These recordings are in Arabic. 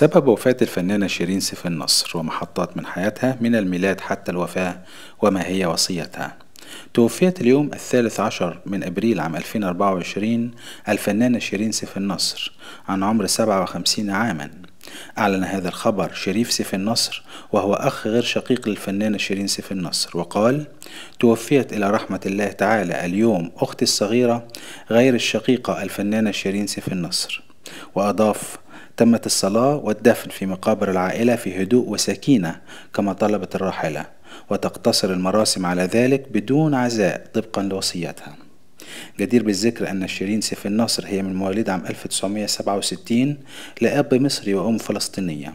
سبب وفاة الفنانة شيرين سيف النصر ومحطات من حياتها من الميلاد حتى الوفاة وما هي وصيتها توفيت اليوم الثالث عشر من أبريل عام 2024 الفنانة شيرين سيف النصر عن عمر 57 عاما أعلن هذا الخبر شريف سيف النصر وهو أخ غير شقيق للفنانة شيرين سيف النصر وقال توفيت إلى رحمة الله تعالى اليوم أختي الصغيرة غير الشقيقة الفنانة شيرين سيف النصر وأضاف تمت الصلاة والدفن في مقابر العائلة في هدوء وسكينة كما طلبت الراحلة وتقتصر المراسم على ذلك بدون عزاء طبقا لوصيتها جدير بالذكر أن شيرين سيف الناصر هي من مواليد عام 1967 لأب مصري وأم فلسطينية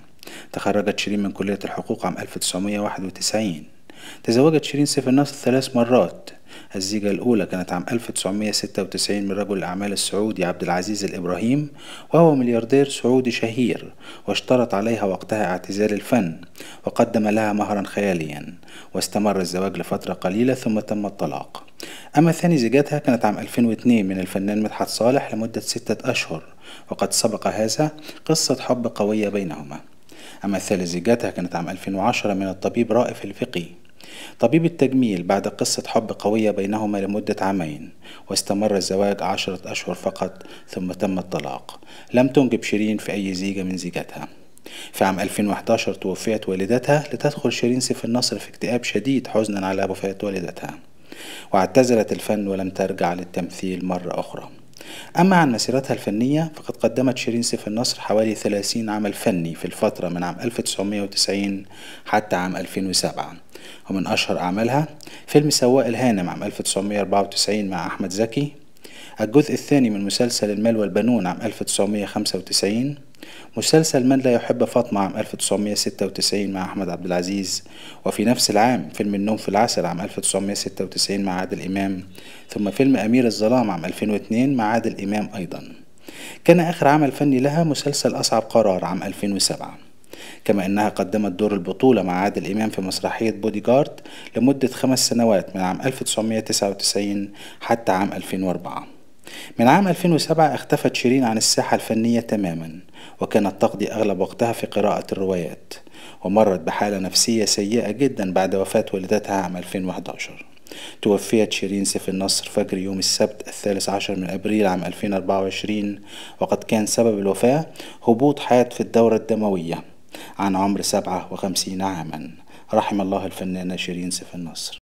تخرجت شيرين من كلية الحقوق عام 1991 تزوجت شيرين سيف النصر ثلاث مرات الزيجة الأولى كانت عام 1996 من رجل الأعمال السعودي عبد العزيز الإبراهيم وهو ملياردير سعودي شهير واشترط عليها وقتها اعتزال الفن وقدم لها مهرا خياليا واستمر الزواج لفترة قليلة ثم تم الطلاق أما ثاني زيجاتها كانت عام 2002 من الفنان مدحت صالح لمدة ستة أشهر وقد سبق هذا قصة حب قوية بينهما أما ثالث زيجاتها كانت عام 2010 من الطبيب رائف الفقي طبيب التجميل بعد قصة حب قوية بينهما لمدة عامين واستمر الزواج عشرة أشهر فقط ثم تم الطلاق لم تنجب شيرين في أي زيجة من زيجاتها في عام 2011 توفيت والدتها لتدخل شيرين سيف النصر في اكتئاب شديد حزنا على وفاة والدتها واعتزلت الفن ولم ترجع للتمثيل مرة أخرى أما عن مسيرتها الفنية فقد قدمت شيرين سيف النصر حوالي 30 عمل فني في الفترة من عام 1990 حتى عام 2007 ومن أشهر أعمالها فيلم سواق الهانم عام 1994 مع أحمد زكي الجزء الثاني من مسلسل المال والبنون عام 1995 مسلسل من لا يحب فاطمة عام 1996 مع أحمد عبد العزيز وفي نفس العام فيلم النوم في العسل عام 1996 مع عادل إمام ثم فيلم أمير الظلام عام 2002 مع عادل إمام أيضا كان آخر عمل فني لها مسلسل أصعب قرار عام 2007 كما أنها قدمت دور البطولة مع عادل إمام في مسرحية بودي جارد لمدة خمس سنوات من عام 1999 حتى عام 2004 من عام 2007 اختفت شيرين عن الساحة الفنية تماما وكانت تقضي أغلب وقتها في قراءة الروايات ومرت بحالة نفسية سيئة جدا بعد وفاة والدتها عام 2011 توفيت شيرين سيف النصر فجر يوم السبت الثالث عشر من أبريل عام 2024 وقد كان سبب الوفاة هبوط حاد في الدورة الدموية عن عمر 57 عاما رحم الله الفنانة شيرين سيف النصر